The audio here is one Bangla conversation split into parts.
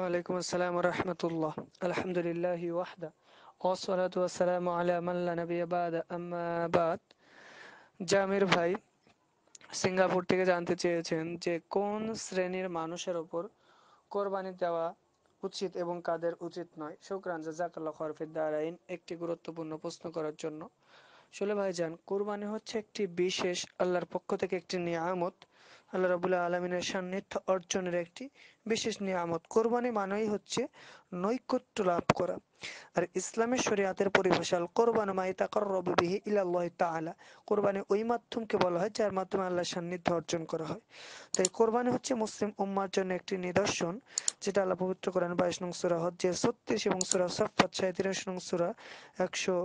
ওয়ালাইকুম আসসালাম রহমতুল্লাহ আলহামদুলিল্লাহ ওয়াহদা ওসলাতু আসসালামু আলা মাল্লা নবী আবাদ আম্মাবাদ জামির ভাই সিঙ্গাপুর থেকে জানতে চেয়েছেন যে কোন শ্রেণীর মানুষের ওপর কোরবানি দেওয়া উচিত এবং কাদের উচিত নয় শুক্রান জাজাকাল্লা খরফির দারাইন একটি গুরুত্বপূর্ণ প্রশ্ন করার জন্য শোলে ভাই যান কোরবানি হচ্ছে একটি বিশেষ আল্লাহর পক্ষ থেকে একটি নিয়ামত আল্লাহ রবুল্লাহ আলমিনের সান্নিধ্য অর্জনের একটি বিশেষ নিয়ামত কোরবানি মানেই হচ্ছে নৈকট্য লাভ করা আর ইসলামের শরিয়াতের পরিভাষাল কোরবান মাইতা করব বিহি ইলাল্লাহ তাআলা কোরবানি ওই মাধ্যমকে বলা হয় যার মাধ্যমে আল্লাহর সান্নিধ্য অর্জন করা হয় তাই কোরবানি হচ্ছে মুসলিম উম্মার জন্য একটি নিদর্শন যেটা আল্লাহ পবিত্র কোরআন বাইশ নং সূরা যে ছত্রিশ এবং সূরা সাফাত ছয় তিরিশ নং সূরা একশো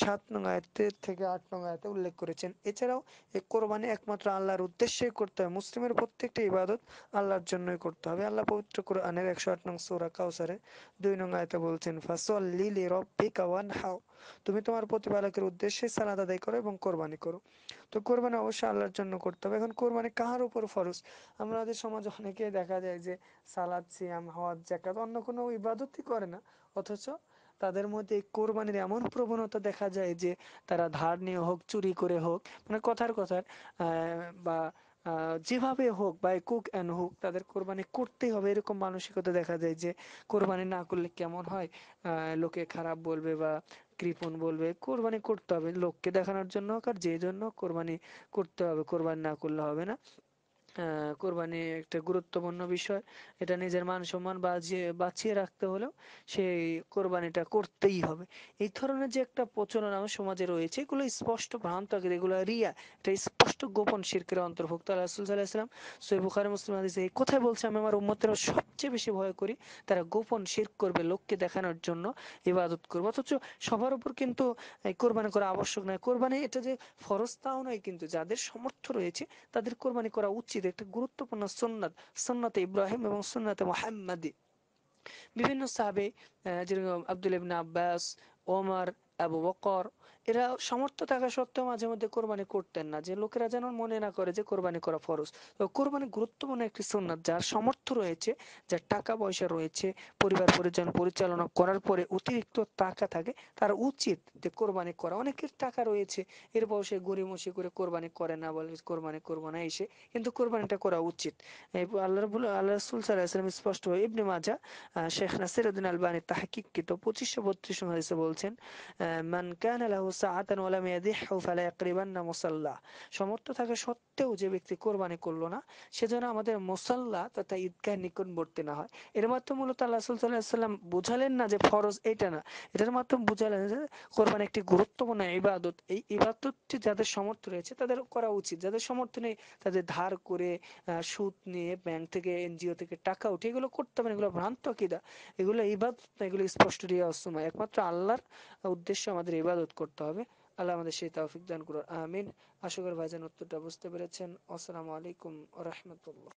সাত নং আয়াতের থেকে আট নং আয়াতে উল্লেখ করেছেন এছাড়াও এই কোরবানি একমাত্র আল্লাহর উদ্দেশ্যেই করতে হয় মুসলিমের প্রত্যেকটি ইবাদত আল্লাহর জন্যই করতে হবে আল্লাহ পবিত্র কোরআনের একশো আট নং সুরা কাউসারে দুই নং আয়তে বলছেন ফাসল ফাসল্লি লি রব্বিকা হাও তুমি তোমার প্রতিপালকের উদ্দেশ্যে সালাদ আদায় করো এবং কোরবানি করো তো কোরবানি অবশ্যই আল্লাহর জন্য করতে হবে এখন কোরবানি কাহার উপর ফরজ আমাদের সমাজ অনেকে দেখা যায় যে সালাদ সিয়াম হজ জাকাত অন্য কোনো ইবাদতই করে না অথচ তাদের মধ্যে কোরবানির এমন প্রবণতা দেখা যায় যে তারা ধার নিয়ে হোক চুরি করে হোক মানে কথার কথার বা যেভাবে হোক বাই কুক অ্যান্ড হোক তাদের কোরবানি করতেই হবে এরকম মানসিকতা দেখা যায় যে কোরবানি না করলে কেমন হয় লোকে খারাপ বলবে বা কৃপন বলবে কোরবানি করতে হবে লোককে দেখানোর জন্য হোক আর যে জন্য কোরবানি করতে হবে কোরবানি না করলে হবে না কোরবানি একটা গুরুত্বপূর্ণ বিষয় এটা নিজের মান সম্মান বাঁচিয়ে রাখতে হলেও সেই কোরবানিটা করতেই হবে এই ধরনের যে একটা প্রচলন আমার সমাজে রয়েছে এগুলো স্পষ্ট ভ্রান্ত এগুলো রিয়া এটা স্পষ্ট গোপন শির্কের অন্তর্ভুক্ত রাসুল মুসলিম এই কোথায় বলছে আমি আমার উম্মতের সবচেয়ে বেশি ভয় করি তারা গোপন শির্ক করবে লোককে দেখানোর জন্য ইবাদত করবে অথচ সবার উপর কিন্তু কোরবানি করা আবশ্যক নয় কোরবানি এটা যে ফরজ তাও নয় কিন্তু যাদের সমর্থ রয়েছে তাদের কোরবানি করা উচিত মসজিদে একটা গুরুত্বপূর্ণ সুন্নাত সুন্নাতে ইব্রাহিম এবং সুন্নতে মোহাম্মদী বিভিন্ন সাহাবে যেরকম আবদুল ইবনা আব্বাস ওমর আবু বকর এরা সমর্থ থাকা সত্ত্বেও মাঝে মধ্যে কোরবানি করতেন না যে লোকেরা যেন মনে না করে যে কোরবানি করা ফরজ কোরবানি গুরুত্বপূর্ণ একটি সুন্নাত যার সমর্থ রয়েছে যার টাকা পয়সা রয়েছে পরিবার পরিজন পরিচালনা করার পরে অতিরিক্ত টাকা থাকে তার উচিত যে কোরবানি করা অনেকের টাকা রয়েছে এরপর সে গড়িমসি করে কোরবানি করে না বলে কোরবানি করবো না এসে কিন্তু কোরবানিটা করা উচিত আল্লাহ আল্লাহ রসুল সাল্লাহ স্পষ্ট ইবনে মাজা শেখ নাসির আলবানি পঁচিশশো বত্রিশ বলছেন মান কান আলাহ সমর্থ থাকা সত্ত্বেও যে ব্যক্তি কোরবানি করলো না সেজন্য আমাদের তথা ঈদগাহ নিকটবর্তী না হয় এর মাধ্যমে মূলত আল্লাহ সাল্লাম বুঝালেন না যে ফরজ এটা না এটার মাধ্যমে বুঝালেন যে কোরবানি একটি গুরুত্বপূর্ণ ইবাদত এই ইবাদতটি যাদের সমর্থ রয়েছে তাদের করা উচিত যাদের সমর্থ নেই তাদের ধার করে সুদ নিয়ে ব্যাংক থেকে এনজিও থেকে টাকা উঠে এগুলো করতে হবে এগুলো ভ্রান্ত কিদা এগুলো ইবাদত না এগুলো স্পষ্ট রিয়া একমাত্র আল্লাহর উদ্দেশ্যে আমাদের ইবাদত করতে হবে হবে আল্লাহ আমাদের সেই তৌফিক দান করুন আমিন আশা করি ভাইজান উত্তরটা বুঝতে পেরেছেন আসসালামু আলাইকুম রহমতুল্লাহ